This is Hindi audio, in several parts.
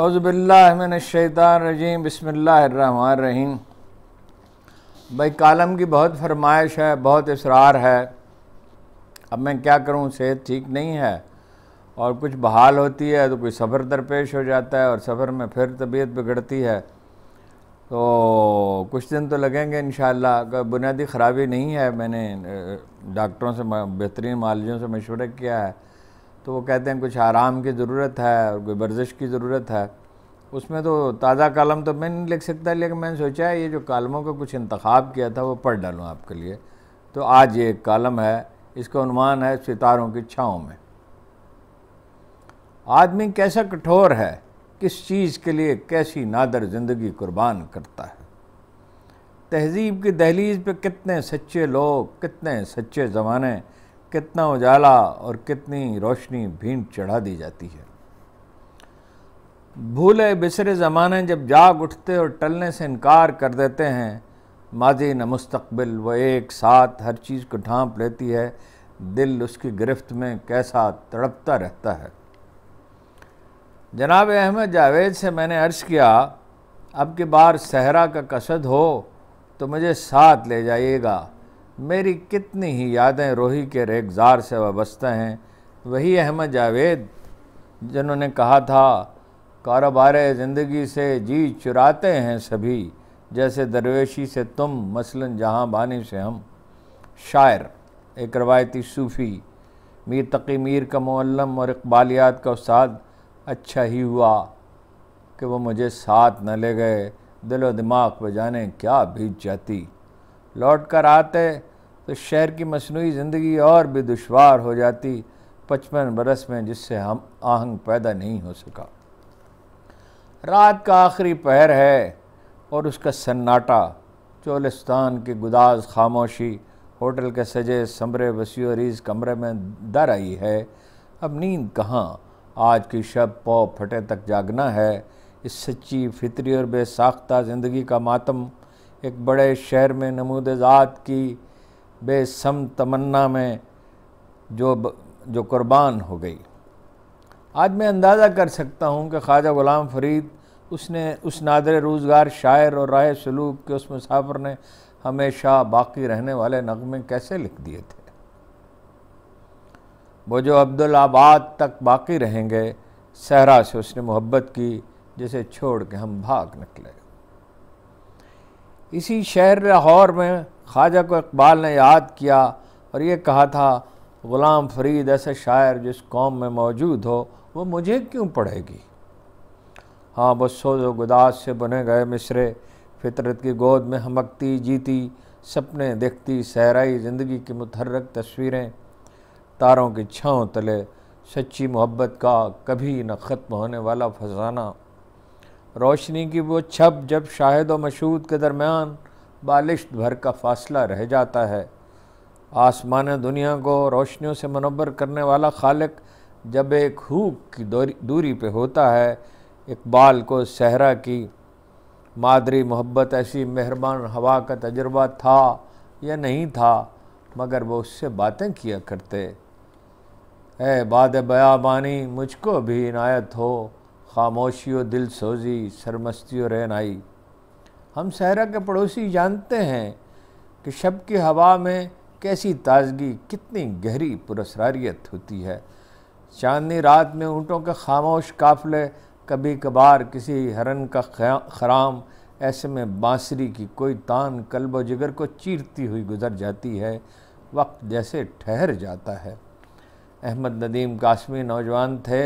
अज़बिल्लाशैतरजीम बसमीम भाई कालम की बहुत फरमाइश है बहुत इसरार है अब मैं क्या करूँ सेहत ठीक नहीं है और कुछ बहाल होती है तो कोई सफ़र दरपेश हो जाता है और सफ़र में फिर तबीयत बिगड़ती है तो कुछ दिन तो लगेंगे इन अगर बुनियादी ख़राबी नहीं है मैंने डॉक्टरों से बेहतरीन मालजों से मशवरा किया है तो वो कहते हैं कुछ आराम की ज़रूरत है और कोई वर्जिश की ज़रूरत है उसमें तो ताज़ा कलम तो मैं नहीं लिख सकता लेकिन मैंने सोचा ये जो कलमों का कुछ इंतखब किया था वो पढ़ डालूँ आपके लिए तो आज ये एक कलम है इसका अनुमान है सितारों की छाँव में आदमी कैसा कठोर है किस चीज़ के लिए कैसी नादर ज़िंदगी कुर्बान करता है तहजीब की दहलीज पे कितने सच्चे लोग कितने सच्चे ज़माने कितना उजाला और कितनी रोशनी भीड़ चढ़ा दी जाती है भूले बिसरे ज़माने जब जाग उठते और टलने से इनकार कर देते हैं माजी न मुस्तबिल वो एक साथ हर चीज़ को ढांप लेती है दिल उसकी गिरफ्त में कैसा तड़पता रहता है जनाब अहमद जावेद से मैंने अर्ज़ किया अब की बार सहरा का कसद हो तो मुझे साथ ले जाइएगा मेरी कितनी ही यादें रोही के रेगजार से वाबस्ता हैं वही अहमद जावेद जिन्होंने कहा था कारोबार ज़िंदगी से जी चुराते हैं सभी जैसे दरवेशी से तुम मसलन जहाँ बानी से हम शायर एक रवायती सूफ़ी मीर तकी मीर का मोलम और इकबालियात का उसाद अच्छा ही हुआ कि वो मुझे साथ न ले गए दिलो दिमाग पर जाने क्या भीत जाती लौट कर आते तो शहर की मसनू ज़िंदगी और भी दुशवार हो जाती पचपन बरस में जिससे हम आहंग पैदा नहीं हो सका रात का आखिरी पहर है और उसका सन्नाटा चोलिस्तान के गुदाज खामोशी होटल के सजे समरे वसी कमरे में दर आई है अब नींद कहाँ आज की शब पौ फटे तक जागना है इस सच्ची फितरी और बेसाख्ता ज़िंदगी का मातम एक बड़े शहर में नमूद ज़ात की बेसम तमन्ना में जो जो कुर्बान हो गई आज मैं अंदाज़ा कर सकता हूँ कि ख्वाजा ग़ुलाम फरीद उसने उस नादर रोज़गार शायर और राय सलूक के उस मुसाफर ने हमेशा बाकी रहने वाले नगमे कैसे लिख दिए थे वो जो अब्दुल आबाद तक बाकी रहेंगे सहरा से उसने मोहब्बत की जिसे छोड़ के हम भाग निकले इसी शहर लाहौर में ख्वाजा को इकबाल ने याद किया और ये कहा था ग़ुलाम फरीद ऐसे शायर जिस कौम में मौजूद हो वो मुझे क्यों पढ़ेगी हाँ बस सोज व गुदास से बने गए मिसरे फितरत की गोद में हमकती जीती सपने देखती सहराई ज़िंदगी की मुतहरक तस्वीरें तारों की छाँव तले सच्ची मोहब्बत का कभी न ख़त्म होने वाला फसाना रोशनी की वो छप जब शाहिद और मशहूद के दरमियान बालिश्त भर का फासला रह जाता है आसमान दुनिया को रोशनियों से मनवर करने वाला खालक जब एक हूक की दूरी पे होता है इकबाल को सहरा की मादरी मोहब्बत ऐसी मेहरबान हवा का तजर्बा था या नहीं था मगर वो उससे बातें किया करते ए बाद बयाबानी मुझको भी इनायत हो खामोशी और दिल सोजी सरमस्ती और रहनाई हम सहरा के पड़ोसी जानते हैं कि शब की हवा में कैसी ताजगी कितनी गहरी पुरसरारियत होती है चांदनी रात में ऊँटों के खामोश काफले कभी कभार किसी हरन का खराम ऐसे में बांसुरी की कोई तान कल्ब जिगर को चीरती हुई गुजर जाती है वक्त जैसे ठहर जाता है अहमद नदीम कासमी नौजवान थे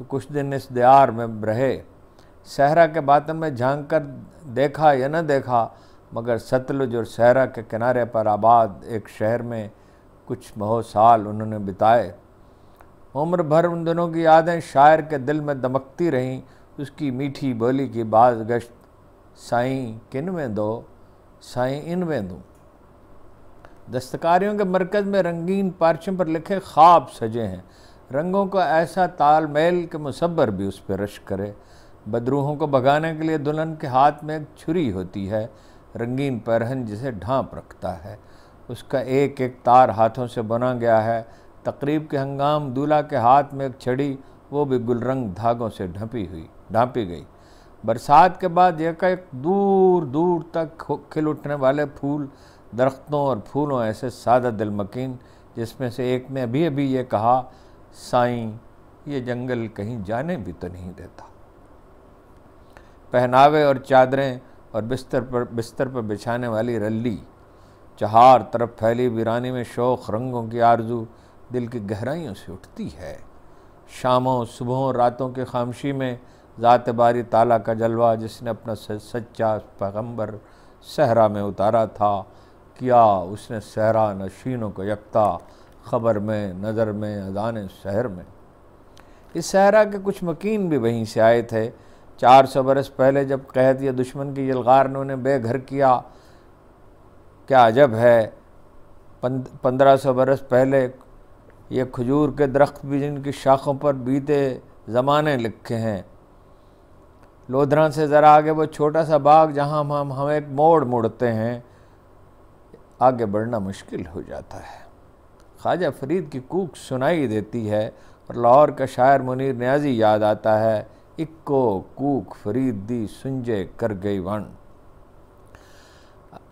तो कुछ दिन इस दियार में रहे सहरा के बातों में झांक कर देखा या न देखा मगर सतलुज और सहरा के किनारे पर आबाद एक शहर में कुछ महो साल उन्होंने बिताए उम्र भर उन दोनों की यादें शायर के दिल में दमकती रहीं उसकी मीठी बोली की बाज गश्त साई किन में दो साई इन में दूँ दस्तकारियों के मरकज़ में रंगीन पार्चों पर लिखे ख्वाब सजे हैं रंगों का ऐसा तालमेल के मुसबर भी उस पर रश करे बदरूहों को भगाने के लिए दुल्हन के हाथ में एक छुरी होती है रंगीन परहन जिसे ढांप रखता है उसका एक एक तार हाथों से बना गया है तकरीब के हंगाम दूल्हा के हाथ में एक छड़ी वो भी गुलरंग धागों से ढपी हुई ढांपी गई बरसात के बाद एक एक दूर दूर तक खिल उठने वाले फूल दरख्तों और फूलों ऐसे सादा दिलमकिन जिसमें से एक ने अभी अभी ये कहा साईं ये जंगल कहीं जाने भी तो नहीं देता पहनावे और चादरें और बिस्तर पर बिस्तर पर बिछाने वाली रल्ली चहार तरफ फैली वीरानी में शौक रंगों की आरजू दिल की गहराइयों से उठती है शामों सुबहों रातों के खामशी में ज़ात बारी ताला का जलवा जिसने अपना सच्चा पैगम्बर सहरा में उतारा था किया उसने सहरा नशीनों को यकता ख़बर में नज़र में अजान शहर में इस सहरा के कुछ मकीन भी वहीं से आए थे चार सौ बरस पहले जब कहत या दुश्मन की यलगार ने उन्हें बेघर किया क्या अजब है पंद्रह सौ बरस पहले ये खजूर के दरख्त भी जिनकी शाखों पर बीते ज़माने लिखे हैं लोधरा से ज़रा आगे वो छोटा सा बाग जहाँ हम हम एक मोड़ मुड़ते हैं आगे बढ़ना मुश्किल हो जाता है ख्वाजा फरीद की कूक सुनाई देती है और लाहौर का शायर मुनीर न्याजी याद आता है इक्को कूक फरीद दी सुंजे कर गई वन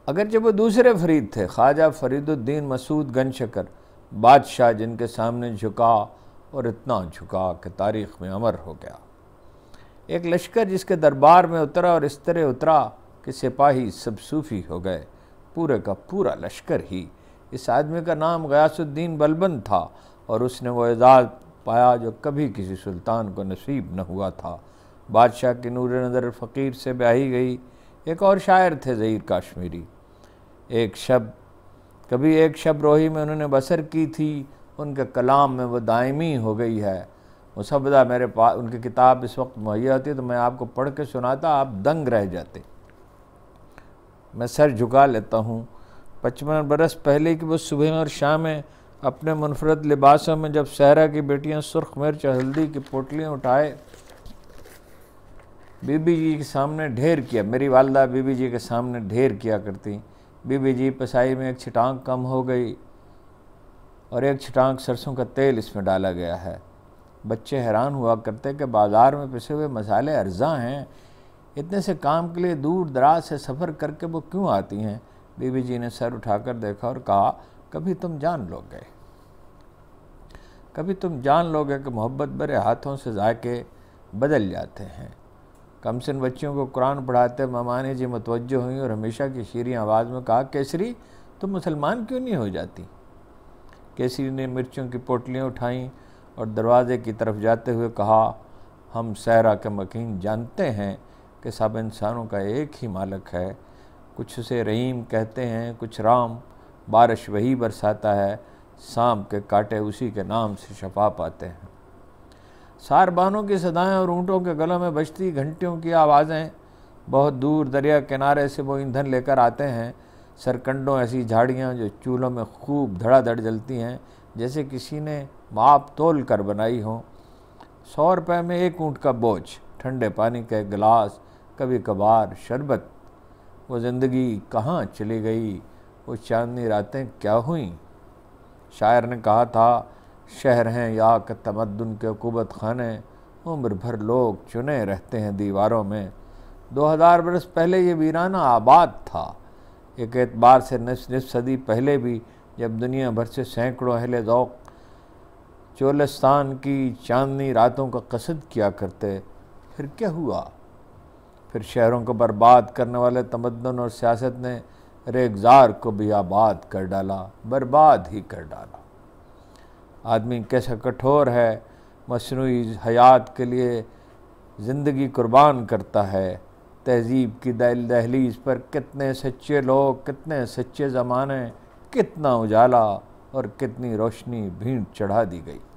अगर जब वो दूसरे फरीद थे ख्वाजा फरीदुद्दीन मसूद गनशकर बादशाह जिनके सामने झुका और इतना झुका कि तारीख़ में अमर हो गया एक लश्कर जिसके दरबार में उतरा और इस तरह उतरा कि सिपाही सब सूफी हो गए पूरे का पूरा लश्कर ही इस आदमी का नाम गयासुद्दीन बलबन था और उसने वो एजाज़ पाया जो कभी किसी सुल्तान को नसीब न हुआ था बादशाह के नूर नज़र फ़कीर से ब्याही गई एक और शायर थे ज़हीर काश्मीरी एक शब कभी एक शब रोही में उन्होंने बसर की थी उनके कलाम में वो दायमी हो गई है मुसवदा मेरे पास उनकी किताब इस वक्त मुहैया होती है तो मैं आपको पढ़ के सुनाता आप दंग रह जाते मैं सर झुका लेता हूँ पचपन बरस पहले की वो सुबह और शाम में अपने मुनफरद लिबासों में जब सहरा की बेटियां सुर्ख मिर्च और हल्दी की पोटलियाँ उठाए बीबी जी के सामने ढेर किया मेरी वालदा बीबी जी के सामने ढेर किया करती बीबी जी पसाई में एक छिटांक कम हो गई और एक छिटांक सरसों का तेल इसमें डाला गया है बच्चे हैरान हुआ करते कि बाज़ार में पिसे हुए मसाले अर्जा हैं इतने से काम के लिए दूर दराज से सफ़र करके वो क्यों आती हैं बीबी जी ने सर उठाकर देखा और कहा कभी तुम जान लोगे कभी तुम जान लोगे कि मोहब्बत बड़े हाथों से जाके बदल जाते हैं कम कमसिन बच्चियों को कुरान पढ़ाते ममानी जी मतवज हुई और हमेशा की शीरी आवाज़ में कहा केसरी तुम मुसलमान क्यों नहीं हो जाती केसरी ने मिर्चों की पोटलियाँ उठाई और दरवाज़े की तरफ जाते हुए कहा हम सहरा के मकीन जानते हैं कि सब इंसानों का एक ही मालक है कुछ उसे रहीम कहते हैं कुछ राम बारिश वही बरसाता है सांप के काटे उसी के नाम से शफा पाते हैं सारबानों की सदाएं और ऊँटों के गलों में बजती घंटियों की आवाज़ें बहुत दूर दरिया किनारे से वो ईंधन लेकर आते हैं सरकंडों ऐसी झाड़ियाँ जो चूल्हों में खूब धड़ाधड़ जलती हैं जैसे किसी ने माप तोल कर बनाई हो सौ रुपये में एक ऊँट का बोझ ठंडे पानी के गिलास कभी कभार शरबत वो ज़िंदगी कहाँ चली गई वो चांदनी रातें क्या हुई शायर ने कहा था शहर हैं याक तमद्दन के हकूमत खाने उम्र भर लोग चुने रहते हैं दीवारों में 2000 बरस पहले ये वीराना आबाद था एक एतबार से नस नस सदी पहले भी जब दुनिया भर से सैकड़ों अहल ओक चोलस्तान की चांदनी रातों का कसद किया करते फिर क्या हुआ फिर शहरों को बर्बाद करने वाले तमदन और सियासत ने रेगजार को भी आबाद कर डाला बर्बाद ही कर डाला आदमी कैसा कठोर है मसनू हयात के लिए ज़िंदगी कुर्बान करता है तहजीब की दहलीज पर कितने सच्चे लोग कितने सच्चे ज़माने कितना उजाला और कितनी रोशनी भीड़ चढ़ा दी गई